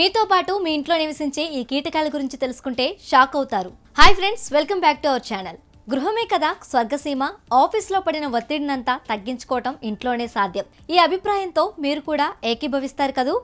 మీతో పాటు మీ ఇంట్లో నివసించే ఈ కీటకాల గురించి తెలుసుకుంటే షాక్ అవుతారు hi friends welcome back to our channel గృహమే కదా స్వర్గసీమ ఆఫీస్లో పడిన ఒత్తిడినంతా తగ్గించుకోవటం ఇంట్లోనే సాధ్యం ఈ అభిప్రాయంతో మీరు కూడా ఏకీభవిస్తారు కదూ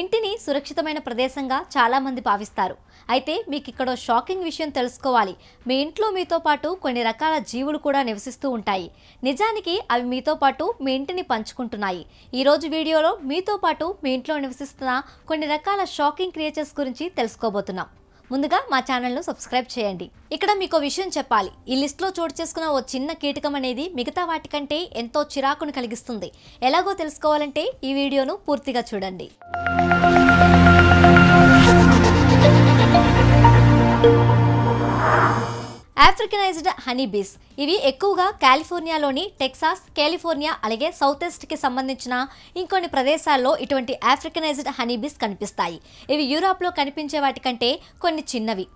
ఇంటిని సురక్షితమైన ప్రదేశంగా చాలామంది భావిస్తారు అయితే మీకు ఇక్కడ షాకింగ్ విషయం తెలుసుకోవాలి మీ ఇంట్లో మీతో పాటు కొన్ని రకాల జీవులు కూడా నివసిస్తూ ఉంటాయి నిజానికి అవి మీతో పాటు మీ ఇంటిని పంచుకుంటున్నాయి ఈరోజు వీడియోలో మీతో పాటు మీ ఇంట్లో నివసిస్తున్న కొన్ని రకాల షాకింగ్ క్రియేచర్స్ గురించి తెలుసుకోబోతున్నాం ముందుగా మా ఛానల్ను సబ్స్క్రైబ్ చేయండి ఇక్కడ మీకు విషయం చెప్పాలి ఈ లిస్ట్లో చోటు చేసుకున్న ఓ చిన్న కీటకం అనేది మిగతా వాటికంటే ఎంతో చిరాకును కలిగిస్తుంది ఎలాగో తెలుసుకోవాలంటే ఈ వీడియోను పూర్తిగా చూడండి ఆఫ్రికనైజ్డ్ హనీబీస్ ఇవి ఎక్కువగా కాలిఫోర్నియాలోని టెక్సాస్ కాలిఫోర్నియా అలాగే సౌత్ ఈస్ట్కి సంబంధించిన ఇంకొన్ని ప్రదేశాల్లో ఇటువంటి ఆఫ్రికనైజ్డ్ హనీబీస్ కనిపిస్తాయి ఇవి యూరోప్లో కనిపించే వాటికంటే కొన్ని చిన్నవి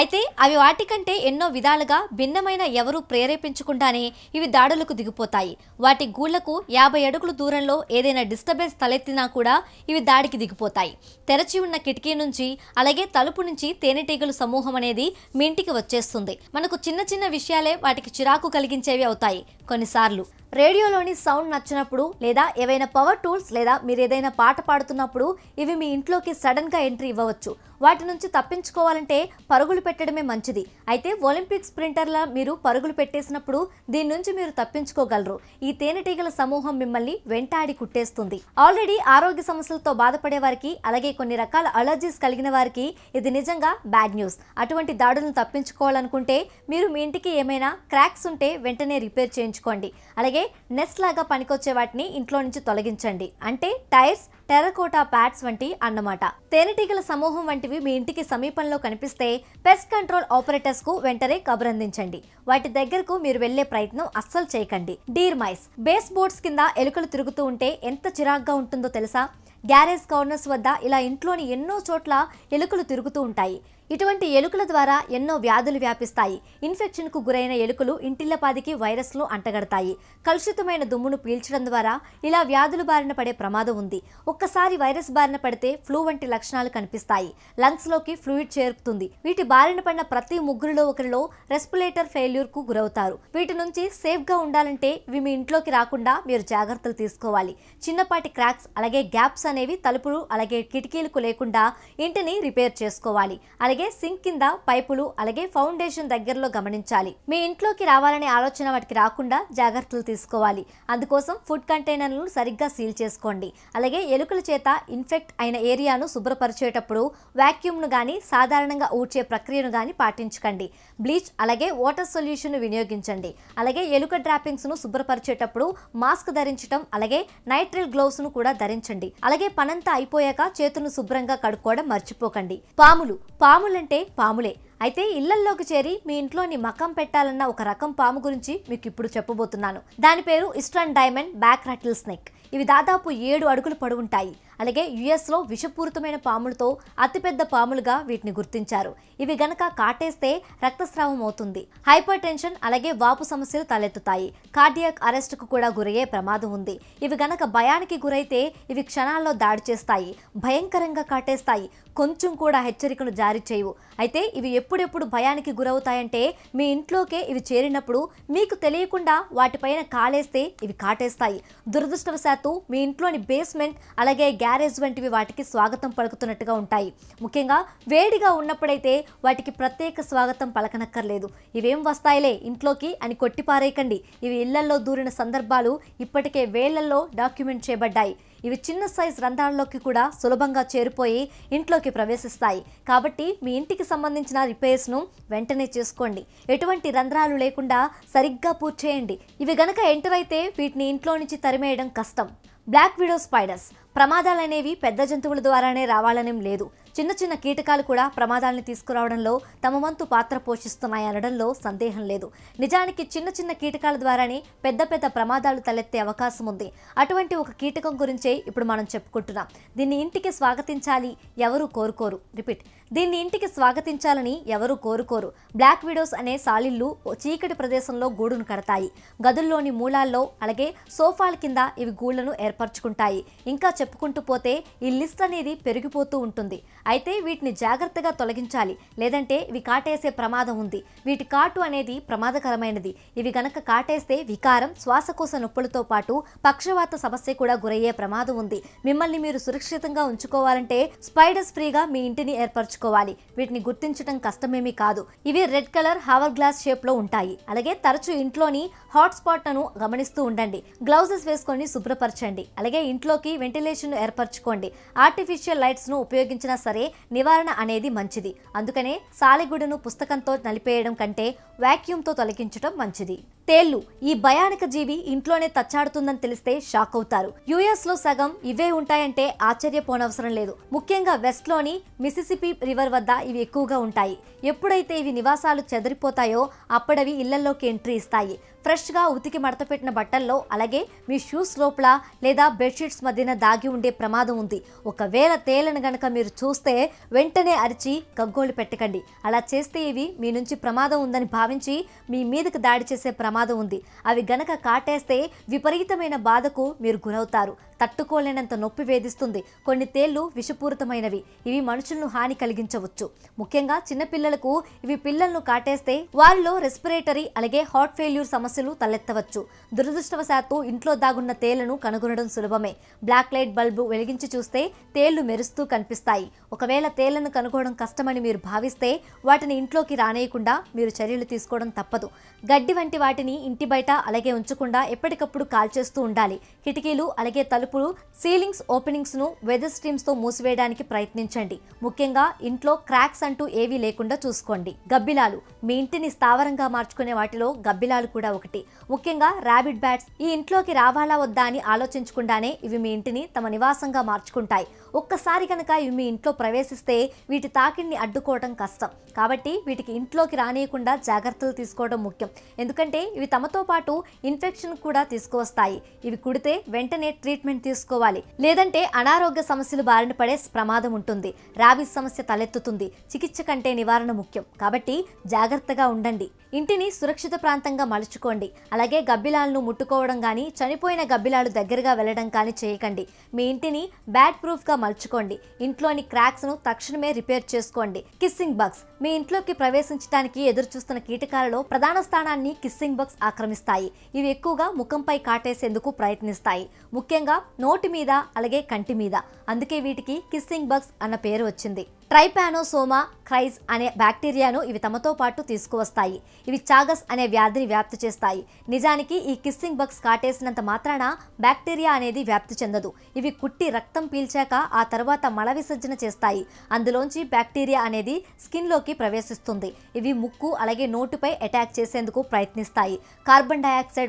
అయితే అవి వాటికంటే ఎన్నో విధాలుగా భిన్నమైన ఎవరూ ప్రేరేపించకుండానే ఇవి దాడులకు దిగిపోతాయి వాటి గూళ్లకు యాభై అడుగుల దూరంలో ఏదైనా డిస్టర్బెన్స్ తలెత్తినా కూడా ఇవి దాడికి దిగిపోతాయి తెరచి ఉన్న కిటికీ నుంచి అలాగే తలుపు నుంచి తేనెటీగల సమూహం అనేది మీ ఇంటికి వచ్చేస్తుంది మనకు చిన్న చిన్న విషయాలే వాటికి చిరాకు కలిగించేవి అవుతాయి కొన్నిసార్లు రేడియోలోని సౌండ్ నచ్చినప్పుడు లేదా ఏవైనా పవర్ టూల్స్ లేదా మీరు ఏదైనా పాట పాడుతున్నప్పుడు ఇవి మీ ఇంట్లోకి సడన్గా ఎంట్రీ ఇవ్వవచ్చు వాటి నుంచి తప్పించుకోవాలంటే పరుగులు పెట్టడమే మంచిది అయితే ఒలింపిక్స్ ప్రింటర్ల మీరు పరుగులు పెట్టేసినప్పుడు దీని నుంచి మీరు తప్పించుకోగలరు ఈ తేనెటీగల సమూహం మిమ్మల్ని వెంటాడి కుట్టేస్తుంది ఆల్రెడీ ఆరోగ్య సమస్యలతో బాధపడే వారికి అలాగే కొన్ని రకాల అలర్జీస్ కలిగిన వారికి ఇది నిజంగా బ్యాడ్ న్యూస్ అటువంటి దాడులను తప్పించుకోవాలనుకుంటే మీరు మీ ఇంటికి ఏమైనా క్రాక్స్ ఉంటే వెంటనే రిపేర్ చేయించుకోండి అలాగే నెస్ట్ లాగా పనికొచ్చే వాటిని ఇంట్లో నుంచి తొలగించండి అంటే టైర్స్ టెరకోటా ప్యాడ్స్ వంటి అన్నమాట తేనెటీగల సమూహం వంటివి మీ ఇంటికి సమీపంలో కనిపిస్తే పెస్ట్ కంట్రోల్ ఆపరేటర్స్ కు వెంటనే కబురందించండి వాటి దగ్గరకు మీరు వెళ్లే ప్రయత్నం అస్సలు చేయకండి డీర్ మైస్ బేస్ బోర్డ్స్ కింద ఎలుకలు తిరుగుతూ ఉంటే ఎంత చిరాగ్గా ఉంటుందో తెలుసా గ్యారేజ్ కార్నర్స్ వద్ద ఇలా ఇంట్లోని ఎన్నో చోట్ల ఎలుకలు తిరుగుతూ ఉంటాయి ఇటువంటి ఎలుకల ద్వారా ఎన్నో వ్యాధులు వ్యాపిస్తాయి ఇన్ఫెక్షన్కు గురైన ఎలుకలు ఇంటిల్లపాదికి వైరస్లు అంటగడతాయి కలుషితమైన దుమ్మును పీల్చడం ద్వారా ఇలా వ్యాధులు బారిన పడే ప్రమాదం ఉంది ఒక్కసారి వైరస్ బారిన పడితే ఫ్లూ వంటి లక్షణాలు కనిపిస్తాయి లంగ్స్లోకి ఫ్లూయిడ్ చేరుకుతుంది వీటి బారిన పడిన ప్రతి ముగ్గురిలో ఒకరిలో రెస్పిరేటర్ కు గురవుతారు వీటి నుంచి సేఫ్గా ఉండాలంటే ఇవి మీ ఇంట్లోకి రాకుండా మీరు జాగ్రత్తలు తీసుకోవాలి చిన్నపాటి క్రాక్స్ అలాగే గ్యాప్స్ అనేవి తలుపులు అలాగే కిటికీలకు లేకుండా ఇంటిని రిపేర్ చేసుకోవాలి అలాగే అలాగే సింక్ కింద పైపులు అలాగే ఫౌండేషన్ దగ్గరలో గమనించాలి మీ ఇంట్లోకి రావాలనే ఆలోచన వాటికి రాకుండా జాగ్రత్తలు తీసుకోవాలి అందుకోసం ఫుడ్ కంటైనర్లను సరిగ్గా సీల్ చేసుకోండి అలాగే ఎలుకల చేత ఇన్ఫెక్ట్ అయిన ఏరియాను శుభ్రపరిచేటప్పుడు వ్యాక్యూమ్ను కానీ సాధారణంగా ఊడ్చే ప్రక్రియను కానీ పాటించకండి బ్లీచ్ అలాగే వాటర్ సొల్యూషన్ వినియోగించండి అలాగే ఎలుక డ్రాపింగ్స్ను శుభ్రపరిచేటప్పుడు మాస్క్ ధరించడం అలాగే నైట్రిల్ ను కూడా ధరించండి అలాగే పనంతా అయిపోయాక చేతులను శుభ్రంగా కడుక్కోవడం మర్చిపోకండి పాములు పాములు పాములంటే పాములే అయితే ఇళ్లల్లోకి చేరి మీ ఇంట్లోని మకం పెట్టాలన్న ఒక రకం పాము గురించి మీకు ఇప్పుడు చెప్పబోతున్నాను దాని పేరు eastern diamondback rattlesnake ఇవి దాదాపు ఏడు అడుగులు ఉంటాయి అలాగే యుఎస్లో విషపూరితమైన పాములతో అతిపెద్ద పాములుగా వీటిని గుర్తించారు ఇవి గనక కాటేస్తే రక్తస్రావం అవుతుంది హైపర్ టెన్షన్ అలాగే వాపు సమస్యలు తలెత్తుతాయి కార్డియాక్ అరెస్ట్కు కూడా గురయ్యే ప్రమాదం ఉంది ఇవి గనక భయానికి గురైతే ఇవి క్షణాల్లో దాడి చేస్తాయి భయంకరంగా కాటేస్తాయి కొంచెం కూడా హెచ్చరికను జారీ చేయవు అయితే ఇవి ఎప్పుడెప్పుడు భయానికి గురవుతాయంటే మీ ఇంట్లోకే ఇవి చేరినప్పుడు మీకు తెలియకుండా వాటిపైన కాలేస్తే ఇవి కాటేస్తాయి దురదృష్టవశాత్తు మీ ఇంట్లోని బేస్మెంట్ అలాగే గ్యారేజ్ వంటివి వాటికి స్వాగతం పలుకుతున్నట్టుగా ఉంటాయి ముఖ్యంగా వేడిగా ఉన్నప్పుడైతే వాటికి ప్రత్యేక స్వాగతం పలకనక్కర్లేదు ఇవేం వస్తాయిలే ఇంట్లోకి అని కొట్టిపారేయకండి ఇవి ఇళ్లల్లో దూరిన సందర్భాలు ఇప్పటికే వేళ్లల్లో డాక్యుమెంట్ చేయబడ్డాయి ఇవి చిన్న సైజ్ రంధ్రాల్లోకి కూడా సులభంగా చేరిపోయి ఇంట్లోకి ప్రవేశిస్తాయి కాబట్టి మీ ఇంటికి సంబంధించిన రిపేర్స్ను వెంటనే చేసుకోండి ఎటువంటి రంధ్రాలు లేకుండా సరిగ్గా పూర్తి చేయండి ఇవి గనక ఎంటర్ అయితే వీటిని ఇంట్లో నుంచి తరిమేయడం కష్టం బ్లాక్ విడో స్పైడర్స్ ప్రమాదాలనేవి పెద్ద జంతువుల ద్వారానే రావాలనేం లేదు చిన్న చిన్న కీటకాలు కూడా ప్రమాదాలను తీసుకురావడంలో తమ వంతు పాత్ర పోషిస్తున్నాయనడంలో సందేహం లేదు నిజానికి చిన్న చిన్న కీటకాల ద్వారానే పెద్ద పెద్ద ప్రమాదాలు తలెత్తే అవకాశం ఉంది అటువంటి ఒక కీటకం గురించే ఇప్పుడు మనం చెప్పుకుంటున్నాం దీన్ని ఇంటికి స్వాగతించాలి ఎవరు కోరుకోరు రిపీట్ దీన్ని ఇంటికి స్వాగతించాలని ఎవరు కోరుకోరు బ్లాక్ విడోస్ అనే సాలిళ్ళు చీకటి ప్రదేశంలో గూడును కడతాయి గదుల్లోని మూలాల్లో అలాగే సోఫాల కింద ఇవి గూళ్లను ఏర్పరచుకుంటాయి ఇంకా చెప్పుకుంటూ పోతే ఈ లిస్ట్ అనేది పెరిగిపోతూ ఉంటుంది అయితే వీటిని జాగ్రత్తగా తొలగించాలి లేదంటే ఇవి కాటేసే ప్రమాదం ఉంది వీటి కాటు అనేది ప్రమాదకరమైనది ఇవి గనక కాటేస్తే వికారం శ్వాసకోశ నొప్పులతో పాటు పక్షవాత సమస్య కూడా గురయ్యే ప్రమాదం ఉంది మిమ్మల్ని మీరు సురక్షితంగా ఉంచుకోవాలంటే స్పైడర్స్ ఫ్రీగా మీ ఇంటిని ఏర్పరచుకోవాలి వీటిని గుర్తించడం కష్టమేమీ కాదు ఇవి రెడ్ కలర్ హవర్ గ్లాస్ షేప్లో ఉంటాయి అలాగే తరచూ ఇంట్లోని హాట్ స్పాట్లను గమనిస్తూ ఉండండి గ్లౌజెస్ వేసుకొని శుభ్రపరచండి అలాగే ఇంట్లోకి వెంటిలేషన్ ఏర్పరచుకోండి ఆర్టిఫిషియల్ లైట్స్ను ఉపయోగించిన సరే నివారణ అనేది మంచిది అందుకనే సాలెగుడను పుస్తకంతో నలిపేయడం కంటే వ్యాక్యూమ్తో తొలగించడం మంచిది తేళ్లు ఈ భయానక జీవి ఇంట్లోనే తచ్చాడుతుందని తెలిస్తే షాక్ అవుతారు యుఎస్ లో సగం ఇవే ఉంటాయంటే ఆశ్చర్యపోనవసరం లేదు ముఖ్యంగా వెస్ట్ లోని మిసిసిపి రివర్ వద్ద ఇవి ఎక్కువగా ఉంటాయి ఎప్పుడైతే ఇవి నివాసాలు చెదిరిపోతాయో అప్పుడవి ఇళ్లలోకి ఎంట్రీ ఇస్తాయి ఫ్రెష్గా ఉతికి మడతపెట్టిన బట్టల్లో అలాగే మీ షూస్ లోపల లేదా బెడ్షీట్స్ మధ్యన దాగి ఉండే ప్రమాదం ఉంది ఒకవేళ తేలను గనక మీరు చూస్తే వెంటనే అరిచి గగ్గోలు పెట్టకండి అలా చేస్తే ఇవి మీ నుంచి ప్రమాదం ఉందని భావించి మీ మీదకు దాడి చేసే ప్రమాదం ఉంది అవి గనక కాటేస్తే విపరీతమైన బాధకు మీరు గురవుతారు తట్టుకోలేనంత నొప్పి వేధిస్తుంది కొన్ని తేళ్లు విషపూరితమైనవి ఇవి మనుషులను హాని కలిగించవచ్చు ముఖ్యంగా చిన్నపిల్లలకు ఇవి పిల్లలను కాటేస్తే వారిలో రెస్పిరేటరీ అలాగే హార్ట్ ఫెయిల్యూర్ సమస్యలు తలెత్తవచ్చు దురదృష్టవశాత్తు ఇంట్లో దాగున్న తేళ్లను కనుగొనడం సులభమే బ్లాక్ లైట్ బల్బు వెలిగించి చూస్తే తేళ్లు మెరుస్తూ కనిపిస్తాయి ఒకవేళ తేళ్లను కనుగొనడం కష్టమని మీరు భావిస్తే వాటిని ఇంట్లోకి రానేయకుండా మీరు చర్యలు తీసుకోవడం తప్పదు గడ్డి వంటి వాటిని ఇంటి బయట అలాగే ఉంచకుండా ఎప్పటికప్పుడు కాల్చేస్తూ ఉండాలి కిటికీలు అలాగే తలుపు చేసేటప్పుడు సీలింగ్స్ ఓపెనింగ్స్ను వెదర్ స్ట్రీమ్స్తో మూసివేయడానికి ప్రయత్నించండి ముఖ్యంగా ఇంట్లో క్రాక్స్ అంటూ ఏవీ లేకుండా చూసుకోండి గబ్బిలాలు మీ ఇంటిని స్థావరంగా మార్చుకునే వాటిలో గబ్బిలాలు కూడా ఒకటి ముఖ్యంగా ర్యాబిడ్ బ్యాట్స్ ఈ ఇంట్లోకి రావాలా వద్దా అని ఆలోచించకుండానే ఇవి మీ ఇంటిని తమ నివాసంగా మార్చుకుంటాయి ఒక్కసారి కనుక ఇవి మీ ఇంట్లో ప్రవేశిస్తే వీటి తాకిడిని అడ్డుకోవడం కష్టం కాబట్టి వీటికి ఇంట్లోకి రానియకుండా జాగ్రత్తలు తీసుకోవడం ముఖ్యం ఎందుకంటే ఇవి తమతో పాటు ఇన్ఫెక్షన్ కూడా తీసుకువస్తాయి ఇవి కుడితే వెంటనే ట్రీట్మెంట్ ట్రీట్మెంట్ తీసుకోవాలి లేదంటే అనారోగ్య సమస్యలు బారిన పడే ప్రమాదం ఉంటుంది రాబీస్ సమస్య తలెత్తుతుంది చికిత్స కంటే నివారణ ముఖ్యం కాబట్టి జాగ్రత్తగా ఉండండి ఇంటిని సురక్షిత ప్రాంతంగా మలుచుకోండి అలాగే గబ్బిలాలను ముట్టుకోవడం కానీ చనిపోయిన గబ్బిలాలు దగ్గరగా వెళ్ళడం కానీ చేయకండి మీ ఇంటిని బ్యాడ్ ప్రూఫ్గా మలుచుకోండి ఇంట్లోని క్రాక్స్ను తక్షణమే రిపేర్ చేసుకోండి కిస్సింగ్ బగ్స్ మీ ఇంట్లోకి ప్రవేశించడానికి ఎదురు చూస్తున్న కీటకాలలో ప్రధాన స్థానాన్ని కిస్సింగ్ బగ్స్ ఆక్రమిస్తాయి ఇవి ఎక్కువగా ముఖంపై కాటేసేందుకు ప్రయత్నిస్తాయి ముఖ్యంగా నోటి మీద అలాగే కంటి మీద అందుకే వీటికి కిస్సింగ్ బగ్స్ అన్న పేరు వచ్చింది ట్రైపానోసోమా క్రైజ్ అనే బ్యాక్టీరియాను ఇవి తమతో పాటు తీసుకువస్తాయి ఇవి చాగస్ అనే వ్యాధిని వ్యాప్తి చేస్తాయి నిజానికి ఈ కిస్సింగ్ బగ్స్ కాటేసినంత మాత్రాన బ్యాక్టీరియా అనేది వ్యాప్తి చెందదు ఇవి కుట్టి రక్తం పీల్చాక ఆ తర్వాత మల విసర్జన చేస్తాయి అందులోంచి బ్యాక్టీరియా అనేది స్కిన్లోకి ప్రవేశిస్తుంది ఇవి ముక్కు అలాగే నోటుపై అటాక్ చేసేందుకు ప్రయత్నిస్తాయి కార్బన్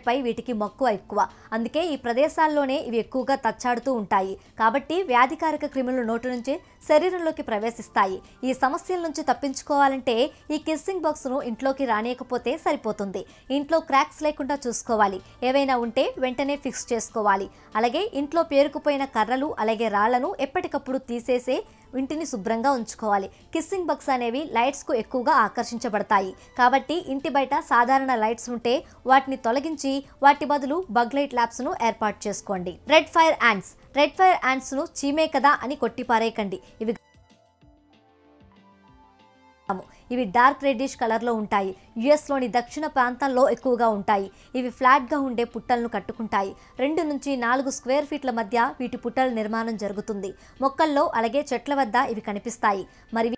పై వీటికి మక్కువ ఎక్కువ అందుకే ఈ ప్రదేశాల్లోనే ఇవి ఎక్కువగా తచ్చాడుతూ ఉంటాయి కాబట్టి వ్యాధికారక క్రిములు నోటు నుంచి శరీరంలోకి ప్రవేశిస్తాయి కనిపిస్తాయి ఈ సమస్యల నుంచి తప్పించుకోవాలంటే ఈ కిస్సింగ్ ను ఇంట్లోకి రానియకపోతే సరిపోతుంది ఇంట్లో క్రాక్స్ లేకుండా చూసుకోవాలి ఏవైనా ఉంటే వెంటనే ఫిక్స్ చేసుకోవాలి అలాగే ఇంట్లో పేరుకుపోయిన కర్రలు అలాగే రాళ్లను ఎప్పటికప్పుడు తీసేసే ఇంటిని శుభ్రంగా ఉంచుకోవాలి కిస్సింగ్ బక్స్ అనేవి లైట్స్కు ఎక్కువగా ఆకర్షించబడతాయి కాబట్టి ఇంటి బయట సాధారణ లైట్స్ ఉంటే వాటిని తొలగించి వాటి బదులు బగ్ లైట్ ల్యాబ్స్ను ఏర్పాటు చేసుకోండి red fire ants red fire యాండ్స్ను చీమే కదా అని కొట్టిపారేయకండి ఇవి రకము ఇవి డార్క్ రెడ్డిష్ కలర్లో ఉంటాయి యుఎస్లోని దక్షిణ ప్రాంతాల్లో ఎక్కువగా ఉంటాయి ఇవి ఫ్లాట్గా ఉండే పుట్టలను కట్టుకుంటాయి రెండు నుంచి నాలుగు స్క్వేర్ ఫీట్ల మధ్య వీటి పుట్టల నిర్మాణం జరుగుతుంది మొక్కల్లో అలాగే చెట్ల వద్ద ఇవి కనిపిస్తాయి మరి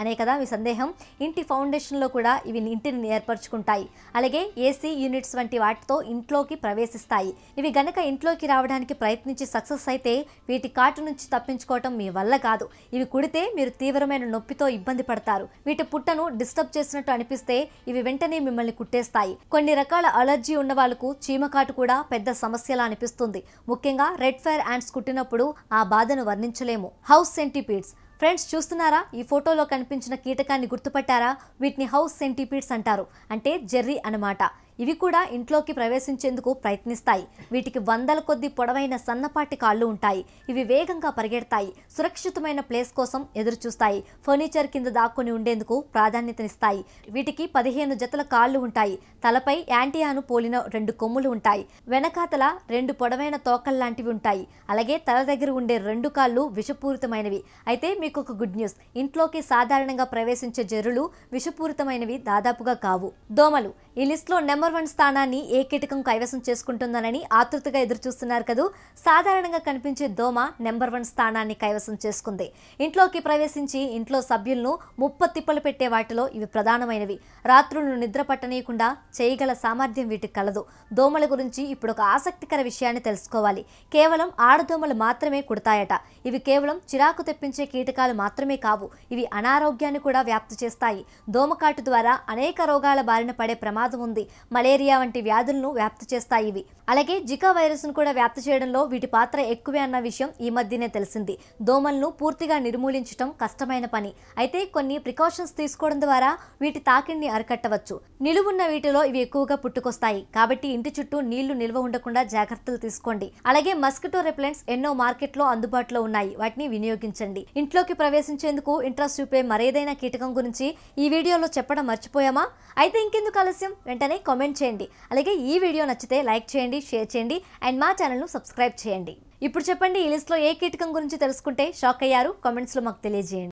అనే కదా మీ సందేహం ఇంటి ఫౌండేషన్లో కూడా ఇవి ఇంటిని ఏర్పరచుకుంటాయి అలాగే ఏసీ యూనిట్స్ వంటి వాటితో ఇంట్లోకి ప్రవేశిస్తాయి ఇవి గనక ఇంట్లోకి రావడానికి ప్రయత్నించి సక్సెస్ అయితే వీటి కాటు నుంచి తప్పించుకోవటం మీ వల్ల కాదు ఇవి కుడితే మీరు తీవ్రమైన నొప్పితో ఇబ్బంది పడతారు వీటి పుట్టను డిస్టర్బ్ చేసినట్టు అనిపిస్తే ఇవి వెంటనే మిమ్మల్ని కుట్టేస్తాయి కొన్ని రకాల అలర్జీ ఉన్న వాళ్ళకు చీమకాటు కూడా పెద్ద సమస్యలా అనిపిస్తుంది ముఖ్యంగా రెడ్ ఫైర్ యాండ్స్ కుట్టినప్పుడు ఆ బాధను వర్ణించలేము హౌస్ సెంటిపీడ్స్ ఫ్రెండ్స్ చూస్తున్నారా ఈ ఫోటోలో కనిపించిన కీటకాన్ని గుర్తుపట్టారా వీటిని హౌస్ సెంటిపీడ్స్ అంటారు అంటే జెర్రీ అనమాట ఇవి కూడా ఇంట్లోకి ప్రవేశించేందుకు ప్రయత్నిస్తాయి వీటికి వందల కొద్ది పొడవైన సన్నపాటి కాళ్ళు ఉంటాయి ఇవి వేగంగా పరిగెడతాయి సురక్షితమైన ప్లేస్ కోసం ఎదురుచూస్తాయి ఫర్నిచర్ కింద దాక్కుని ఉండేందుకు ప్రాధాన్యతనిస్తాయి వీటికి పదిహేను జతల కాళ్ళు ఉంటాయి తలపై యాంటీయాను పోలిన రెండు కొమ్ములు ఉంటాయి వెనకాతల రెండు పొడవైన తోకల్లాంటివి ఉంటాయి అలాగే తల దగ్గర ఉండే రెండు కాళ్ళు విషపూరితమైనవి అయితే మీకు ఒక గుడ్ న్యూస్ ఇంట్లోకి సాధారణంగా ప్రవేశించే జరులు విషపూరితమైనవి దాదాపుగా కావు దోమలు ఈ లో నెంబర్ వన్ స్థానాన్ని ఏ కీటకం కైవసం చేసుకుంటుందనని ఆతృతగా ఎదురుచూస్తున్నారు కదూ సాధారణంగా కనిపించే దోమ నెంబర్ వన్ స్థానాన్ని కైవసం చేసుకుంది ఇంట్లోకి ప్రవేశించి ఇంట్లో సభ్యులను ముప్ప తిప్పలు పెట్టే వాటిలో ఇవి ప్రధానమైనవి రాత్రులను నిద్ర పట్టనీయకుండా చేయగల సామర్థ్యం వీటికి కలదు దోమల గురించి ఇప్పుడు ఒక ఆసక్తికర విషయాన్ని తెలుసుకోవాలి కేవలం ఆడదోమలు మాత్రమే కుడతాయట ఇవి కేవలం చిరాకు తెప్పించే కీటకాలు మాత్రమే కావు ఇవి అనారోగ్యాన్ని కూడా వ్యాప్తి చేస్తాయి దోమకాటు ద్వారా అనేక రోగాల బారిన పడే ప్రమాదం ప్రమాదం ఉంది మలేరియా వంటి వ్యాధులను వ్యాప్తి చేస్తాయి ఇవి అలాగే జికా వైరస్ను కూడా వ్యాప్తి చేయడంలో వీటి పాత్ర ఎక్కువే అన్న విషయం ఈ మధ్యనే తెలిసింది దోమలను పూర్తిగా నిర్మూలించడం కష్టమైన పని అయితే కొన్ని ప్రికాషన్స్ తీసుకోవడం ద్వారా వీటి తాకిడిని అరికట్టవచ్చు నిలువున్న వీటిలో ఇవి ఎక్కువగా పుట్టుకొస్తాయి కాబట్టి ఇంటి చుట్టూ నీళ్లు నిల్వ ఉండకుండా జాగ్రత్తలు తీసుకోండి అలాగే మస్కిటో రిప్లెంట్స్ ఎన్నో మార్కెట్లో అందుబాటులో ఉన్నాయి వాటిని వినియోగించండి ఇంట్లోకి ప్రవేశించేందుకు ఇంట్రెస్ట్ చూపే మరేదైనా కీటకం గురించి ఈ వీడియోలో చెప్పడం మర్చిపోయామా అయితే ఇంకెందుకు ఆలస్యం వెంటనే కామెంట్ చేయండి అలాగే ఈ వీడియో నచ్చితే లైక్ చేయండి షేర్ చేయండి అండ్ మా ఛానల్ను సబ్స్క్రైబ్ చేయండి ఇప్పుడు చెప్పండి ఈ లిస్ట్లో ఏ కీటకం గురించి తెలుసుకుంటే షాక్ అయ్యారు కామెంట్స్లో మాకు తెలియజేయండి